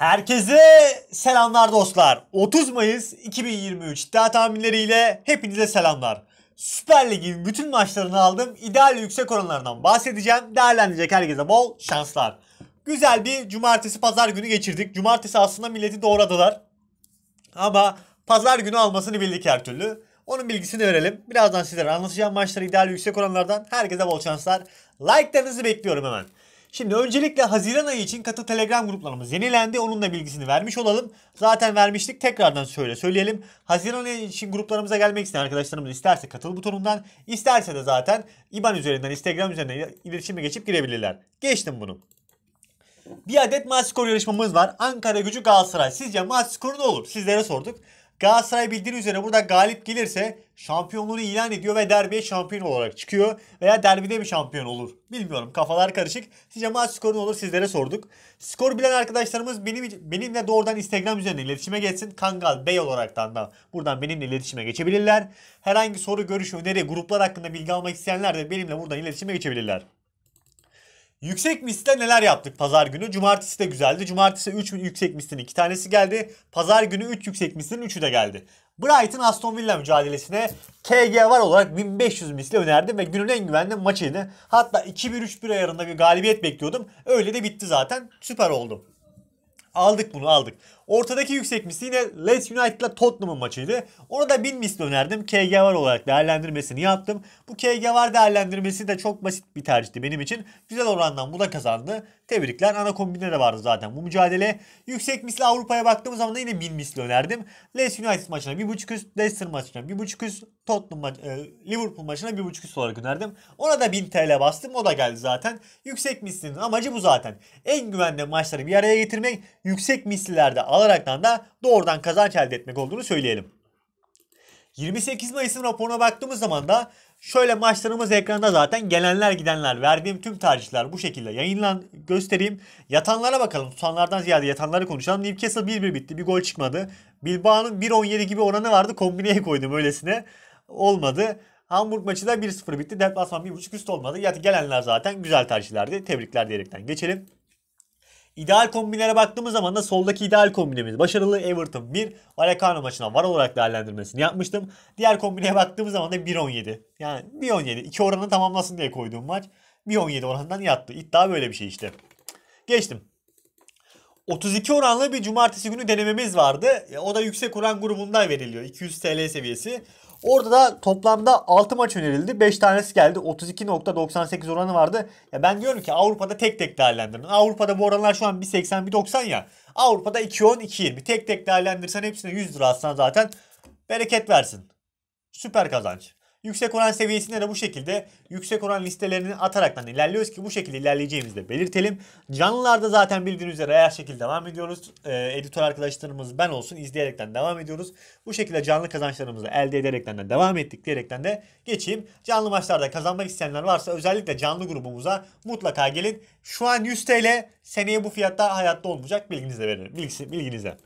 Herkese selamlar dostlar. 30 Mayıs 2023 iddia tahminleriyle hepinize selamlar. Süper Lig'in bütün maçlarını aldım. İdeal yüksek oranlarından bahsedeceğim. Değerlendirecek herkese bol şanslar. Güzel bir cumartesi pazar günü geçirdik. Cumartesi aslında milleti doğradılar. Ama pazar günü almasını bildik her türlü. Onun bilgisini verelim. Birazdan sizlere anlatacağım maçları ideal yüksek oranlardan. Herkese bol şanslar. Like'larınızı bekliyorum hemen. Şimdi öncelikle Haziran ayı için katı Telegram gruplarımız yenilendi. Onun da bilgisini vermiş olalım. Zaten vermiştik. Tekrardan söyle söyleyelim. Haziran ayı için gruplarımıza gelmek isteyen arkadaşlarımız isterse katıl butonundan, isterse de zaten IBAN üzerinden, Instagram üzerinden iletişime geçip girebilirler. Geçtim bunu. Bir adet maç yarışmamız var. Ankara gücü Galatasaray. Sizce maç skoru ne olur? Sizlere sorduk. Galatasaray bildiğin üzere burada galip gelirse şampiyonluğunu ilan ediyor ve derbiye şampiyon olarak çıkıyor. Veya derbide mi şampiyon olur? Bilmiyorum kafalar karışık. Sizce maç skoru ne olur sizlere sorduk. Skor bilen arkadaşlarımız benim benimle doğrudan Instagram üzerinden iletişime geçsin. Kangal Bey olaraktan da buradan benimle iletişime geçebilirler. Herhangi soru, görüş, öneri, gruplar hakkında bilgi almak isteyenler de benimle buradan iletişime geçebilirler. Yüksek misle neler yaptık pazar günü? Cumartesi de güzeldi. Cumartesi 3 yüksek mislinin 2 tanesi geldi. Pazar günü 3 yüksek mislinin 3'ü de geldi. Brighton Aston Villa mücadelesine KG var olarak 1500 misli önerdim ve günün en güvenli maçıydı. Hatta 2-1-3-1 ayarında bir galibiyet bekliyordum. Öyle de bitti zaten. Süper oldu. Aldık bunu aldık. Ortadaki yüksek misli yine Leeds United ile Tottenham'ın maçıydı. Ona da bin misli önerdim. KG var olarak değerlendirmesini yaptım. Bu KG var değerlendirmesi de çok basit bir tercihti benim için. Güzel orandan bu da kazandı. Tebrikler. Ana kombine de vardı zaten bu mücadele. Yüksek misli Avrupa'ya baktığımız zaman da yine bin misli önerdim. Leeds United maçına 1.5 üst, Leicester maçına 1.5 üst, Tottenham maç, e, Liverpool maçına 1.5 üst olarak önerdim. Ona da 1000 TL bastım. O da geldi zaten. Yüksek mislinin amacı bu zaten. En güvenli maçları bir araya getirmek. Yüksek mislilerde. al alaraktan da doğrudan kazanç elde etmek olduğunu söyleyelim. 28 Mayıs'ın raporuna baktığımız zaman da şöyle maçlarımız ekranda zaten gelenler gidenler verdiğim tüm tercihler bu şekilde yayınlan göstereyim. Yatanlara bakalım tutanlardan ziyade yatanları konuşalım. Newcastle 1-1 bitti bir gol çıkmadı. Bilbao'nun 1.17 gibi oranı vardı kombineye koydum öylesine olmadı. Hamburg maçı da 1-0 bitti. Deplasman 1.5 üst olmadı. Yani gelenler zaten güzel tercihlerdi. Tebrikler diyerekten geçelim. İdeal kombinlere baktığımız zaman da soldaki ideal kombinemiz başarılı Everton 1, Vallecano maçına var olarak değerlendirmesini yapmıştım. Diğer kombineye baktığımız zaman da 1.17. Yani 1.17 iki oranını tamamlasın diye koyduğum maç 1.17 oranından yattı. İddia böyle bir şey işte. Geçtim. 32 oranlı bir cumartesi günü denememiz vardı. E, o da yüksek oran grubunda veriliyor. 200 TL seviyesi. Orada da toplamda 6 maç önerildi. 5 tanesi geldi. 32.98 oranı vardı. Ya ben diyorum ki Avrupa'da tek tek değerlendirin. Avrupa'da bu oranlar şu an 1.80 1.90 ya. Avrupa'da 2.10 2.20 tek tek değerlendirsen hepsine 100 lira aslında zaten bereket versin. Süper kazanç. Yüksek oran seviyesinde de bu şekilde yüksek oran listelerini ataraktan ilerliyoruz ki bu şekilde ilerleyeceğimizi de belirtelim. Canlılarda zaten bildiğiniz üzere her şekilde devam ediyoruz. Ee, editör arkadaşlarımız ben olsun izleyerekten devam ediyoruz. Bu şekilde canlı kazançlarımızı elde ederekten de devam ettik diyerekten de geçeyim. Canlı maçlarda kazanmak isteyenler varsa özellikle canlı grubumuza mutlaka gelin. Şu an 100 TL seneye bu fiyatta hayatta olmayacak bilginize verin. Bilgisi, bilginize.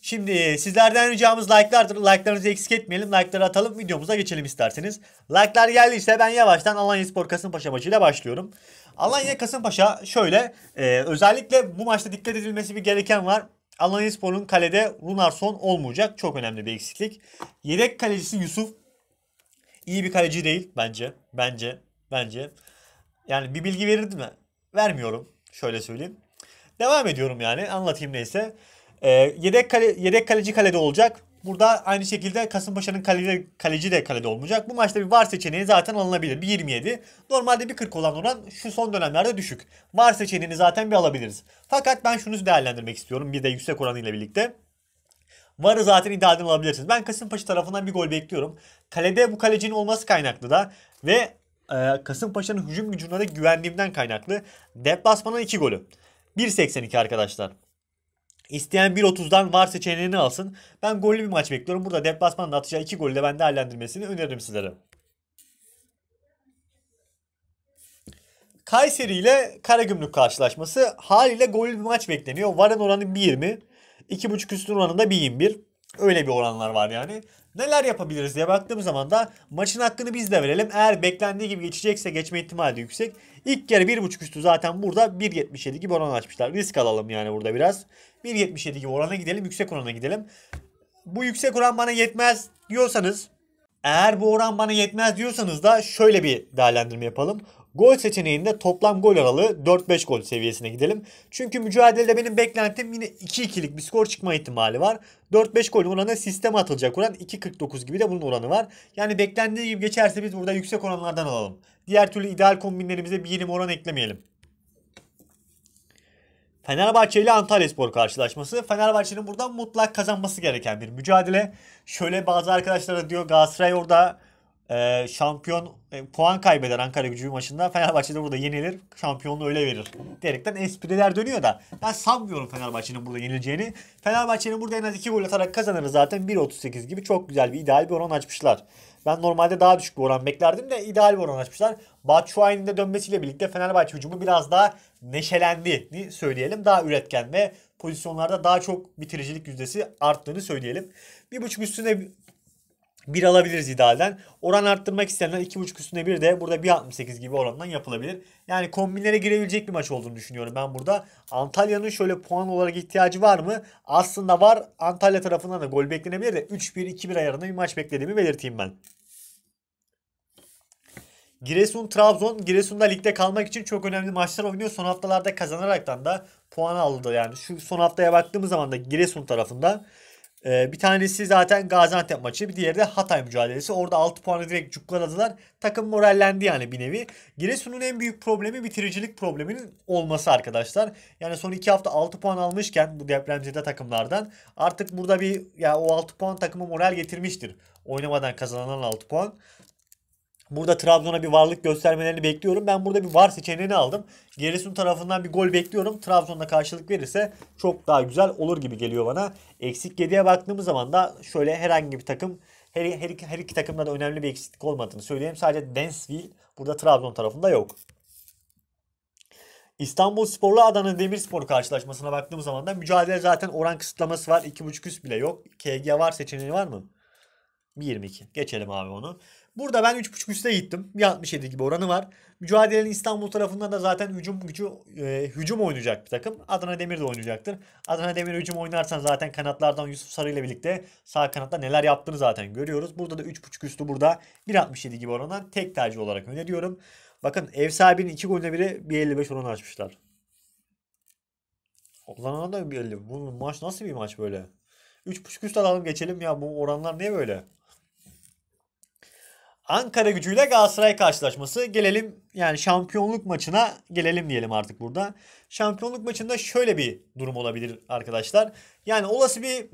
Şimdi sizlerden ricamız like'lardır. Like'larınızı eksik etmeyelim. Like'ları atalım. Videomuza geçelim isterseniz. Like'lar geldiyse ben yavaştan Alanya Spor Kasımpaşa maçıyla başlıyorum. Alanya Kasımpaşa şöyle. E, özellikle bu maçta dikkat edilmesi bir gereken var. Alanya Spor'un kalede Lunarson olmayacak. Çok önemli bir eksiklik. Yedek kalecisi Yusuf. iyi bir kaleci değil bence. Bence. Bence. Yani bir bilgi verirdi mi? Vermiyorum. Şöyle söyleyeyim. Devam ediyorum yani. Anlatayım neyse. E, yedek, kale, yedek kaleci kalede olacak. Burada aynı şekilde Kasımpaşa'nın kaleci, kaleci de kalede olmayacak. Bu maçta bir var seçeneği zaten alınabilir. Bir 27. Normalde bir 40 olan oran şu son dönemlerde düşük. Var seçeneğini zaten bir alabiliriz. Fakat ben şunu değerlendirmek istiyorum. Bir de yüksek oranıyla birlikte. Varı zaten iddiadan alabilirsiniz. Ben Kasımpaşa tarafından bir gol bekliyorum. Kalede bu kalecinin olması kaynaklı da ve e, Kasımpaşa'nın hücum gücüne de güvendiğimden kaynaklı. Deplasmanın 2 golü. 1.82 arkadaşlar. İsteyen 1.30'dan var seçeneğini alsın. Ben gollü bir maç bekliyorum. Burada deplasmanda atacağı 2 golü de ben değerlendirmesini öneririm sizlere. Kayseri ile Karagümrük karşılaşması haliyle gollü bir maç bekleniyor. Varın oranı 1.20. 2.5 üstün oranında 1.21. Öyle bir oranlar var yani neler yapabiliriz diye baktığım zaman da maçın hakkını biz de verelim. Eğer beklendiği gibi geçecekse geçme ihtimali de yüksek. İlk yarı 1.5 üstü zaten burada 1.77 gibi oran açmışlar. Risk alalım yani burada biraz. 1.77 gibi orana gidelim. Yüksek orana gidelim. Bu yüksek oran bana yetmez diyorsanız eğer bu oran bana yetmez diyorsanız da şöyle bir değerlendirme yapalım. Gol seçeneğinde toplam gol aralığı 4-5 gol seviyesine gidelim. Çünkü mücadelede benim beklentim yine 2-2'lik bir skor çıkma ihtimali var. 4-5 gol oranı sisteme atılacak oran 49 gibi de bunun oranı var. Yani beklendiği gibi geçerse biz burada yüksek oranlardan alalım. Diğer türlü ideal kombinlerimize bir yeni oran eklemeyelim. Fenerbahçe ile Antalyaspor karşılaşması. Fenerbahçe'nin buradan mutlak kazanması gereken bir mücadele. Şöyle bazı arkadaşlara diyor Galatasaray orada e, şampiyon e, puan kaybeder Ankara gücü maçında. Fenerbahçe de burada yenilir. Şampiyonluğu öyle verir. Diyerekten espriler dönüyor da ben sanmıyorum Fenerbahçe'nin burada yenileceğini. Fenerbahçe'nin burada en az 2 gol atarak kazanır zaten. 1.38 gibi çok güzel bir ideal bir oran açmışlar. Ben normalde daha düşük bir oran beklerdim de ideal bir oran açmışlar. Batshuayi'nin de dönmesiyle birlikte Fenerbahçe hücumu biraz daha neşelendi söyleyelim. Daha üretken ve pozisyonlarda daha çok bitiricilik yüzdesi arttığını söyleyelim. Bir buçuk üstüne 1 alabiliriz idealden. Oran arttırmak isteyenler 2.5 üstüne 1 de burada 1.68 gibi orandan yapılabilir. Yani kombinlere girebilecek bir maç olduğunu düşünüyorum ben burada. Antalya'nın şöyle puan olarak ihtiyacı var mı? Aslında var. Antalya tarafından da gol beklenebilir de 3-1-2-1 ayarında bir maç beklediğimi belirteyim ben. Giresun Trabzon Giresun'da ligde kalmak için çok önemli maçlar oynuyor. Son haftalarda kazanaraktan da puan aldı yani. Şu son haftaya baktığımız zaman da Giresun tarafında ee, bir tanesi zaten Gaziantep maçı bir diğeri de Hatay mücadelesi. Orada 6 puanı direkt cukkaladılar. Takım morallendi yani bir nevi. Giresun'un en büyük problemi bitiricilik probleminin olması arkadaşlar. Yani son 2 hafta 6 puan almışken bu depremzede takımlardan artık burada bir ya o 6 puan takımı moral getirmiştir. Oynamadan kazanılan 6 puan. Burada Trabzon'a bir varlık göstermelerini bekliyorum. Ben burada bir var seçeneğini aldım. Giresun tarafından bir gol bekliyorum. Trabzon'da karşılık verirse çok daha güzel olur gibi geliyor bana. Eksik 7'ye baktığımız zaman da şöyle herhangi bir takım her, her, iki, her iki takımda da önemli bir eksiklik olmadığını söyleyeyim. Sadece Densville burada Trabzon tarafında yok. İstanbul Sporlu Adana Demirspor karşılaşmasına baktığımız zaman da mücadele zaten oran kısıtlaması var. 2.5 üst bile yok. KG var seçeneği var mı? 1.22. Geçelim abi onu. Burada ben 3.5 üste gittim. 67 gibi oranı var. Mücadelenin İstanbul tarafından da zaten hücum gücü e, hücum oynayacak bir takım. Adana Demir de oynayacaktır. Adana Demir hücum oynarsan zaten kanatlardan Yusuf Sarı ile birlikte sağ kanatta neler yaptığını zaten görüyoruz. Burada da 3.5 üstü burada 1.67 gibi oranlar tek tercih olarak öneriyorum. Bakın ev sahibinin 2 golüne biri 1.55 oran açmışlar. Ozan'a da 1.50. Bu maç nasıl bir maç böyle? 3.5 üst alalım geçelim ya. Bu oranlar niye böyle? Ankara gücüyle Galatasaray karşılaşması. Gelelim yani şampiyonluk maçına gelelim diyelim artık burada. Şampiyonluk maçında şöyle bir durum olabilir arkadaşlar. Yani olası bir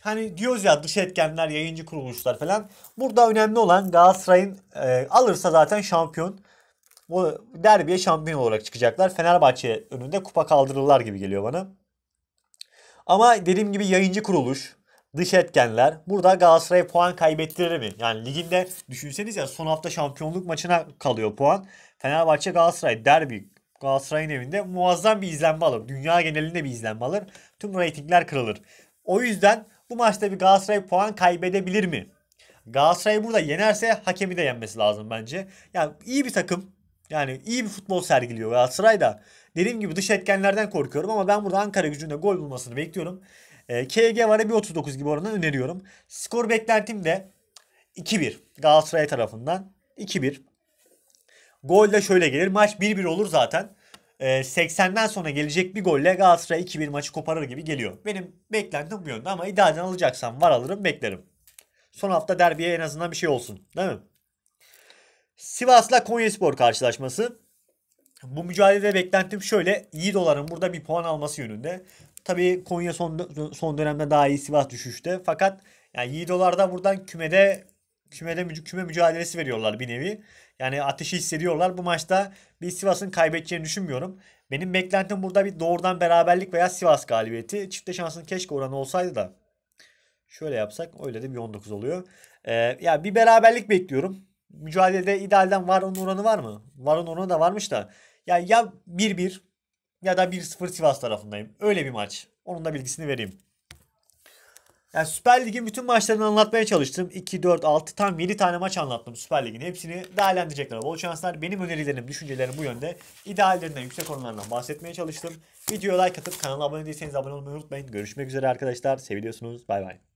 hani diyoruz ya dış etkenler, yayıncı kuruluşlar falan. Burada önemli olan Galatasaray'ın e, alırsa zaten şampiyon. Bu derbiye şampiyon olarak çıkacaklar. Fenerbahçe önünde kupa kaldırırlar gibi geliyor bana. Ama dediğim gibi yayıncı kuruluş, dış etkenler burada Galatasaray puan kaybettirir mi? Yani liginde düşünseniz ya son hafta şampiyonluk maçına kalıyor puan. Fenerbahçe Galatasaray derbi Galatasaray'ın evinde muazzam bir izlenme alır. Dünya genelinde bir izlenme alır. Tüm reytingler kırılır. O yüzden bu maçta bir Galatasaray puan kaybedebilir mi? Galatasaray burada yenerse hakemi de yenmesi lazım bence. Yani iyi bir takım. Yani iyi bir futbol sergiliyor Galatasaray da. Dediğim gibi dış etkenlerden korkuyorum ama ben burada Ankara gücünde gol bulmasını bekliyorum. Ee, KG var bir 39 gibi oranı öneriyorum. Skor beklentim de 2-1 Galatasaray tarafından 2-1. Gol de şöyle gelir. Maç 1-1 olur zaten. E, ee, 80'den sonra gelecek bir golle Galatasaray 2-1 maçı koparır gibi geliyor. Benim beklentim bu yönde ama idealden alacaksam var alırım beklerim. Son hafta derbiye en azından bir şey olsun. Değil mi? Sivas'la Konyaspor karşılaşması. Bu mücadelede beklentim şöyle. iyi doların burada bir puan alması yönünde. Tabii Konya son, son dönemde daha iyi Sivas düşüşte. Fakat yani Yiğidolar da buradan kümede kümede küme mücadelesi veriyorlar bir nevi. Yani ateşi hissediyorlar. Bu maçta bir Sivas'ın kaybedeceğini düşünmüyorum. Benim beklentim burada bir doğrudan beraberlik veya Sivas galibiyeti. Çifte şansın keşke oranı olsaydı da. Şöyle yapsak öyle de bir 19 oluyor. Ee, ya yani bir beraberlik bekliyorum. Mücadelede idealden var onun oranı var mı? Varın oranı da varmış da. Ya yani ya 1-1 ya da 1-0 Sivas tarafındayım. Öyle bir maç. Onun da bilgisini vereyim. Yani Süper Lig'in bütün maçlarını anlatmaya çalıştım. 2, 4, 6 tam 7 tane maç anlattım Süper Lig'in. Hepsini değerlendirecekler. Bol şanslar. Benim önerilerim, düşüncelerim bu yönde. İdeallerinden, yüksek oranlarından bahsetmeye çalıştım. Videoya like atıp kanala abone değilseniz abone olmayı unutmayın. Görüşmek üzere arkadaşlar. Seviyorsunuz. Bay bay.